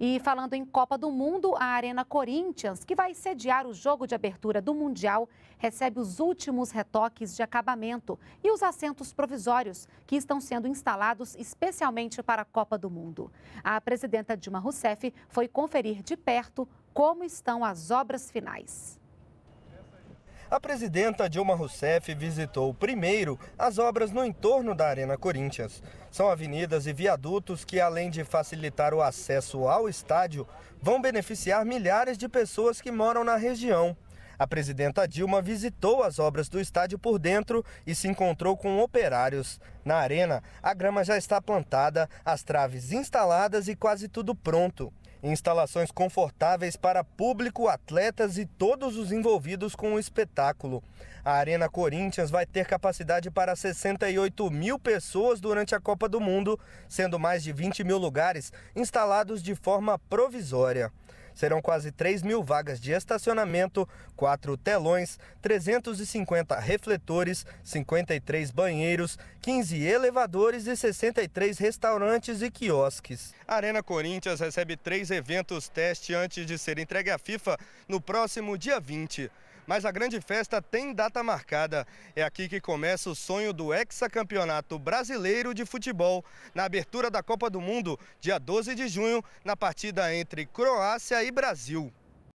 E falando em Copa do Mundo, a Arena Corinthians, que vai sediar o jogo de abertura do Mundial, recebe os últimos retoques de acabamento e os assentos provisórios que estão sendo instalados especialmente para a Copa do Mundo. A presidenta Dilma Rousseff foi conferir de perto como estão as obras finais. A presidenta Dilma Rousseff visitou primeiro as obras no entorno da Arena Corinthians. São avenidas e viadutos que, além de facilitar o acesso ao estádio, vão beneficiar milhares de pessoas que moram na região. A presidenta Dilma visitou as obras do estádio por dentro e se encontrou com operários. Na arena, a grama já está plantada, as traves instaladas e quase tudo pronto instalações confortáveis para público, atletas e todos os envolvidos com o espetáculo. A Arena Corinthians vai ter capacidade para 68 mil pessoas durante a Copa do Mundo, sendo mais de 20 mil lugares instalados de forma provisória serão quase 3 mil vagas de estacionamento, 4 telões, 350 refletores, 53 banheiros, 15 elevadores e 63 restaurantes e quiosques. A Arena Corinthians recebe três eventos teste antes de ser entregue à FIFA no próximo dia 20. Mas a grande festa tem data marcada. É aqui que começa o sonho do hexacampeonato brasileiro de futebol, na abertura da Copa do Mundo, dia 12 de junho, na partida entre Croácia e Brasil.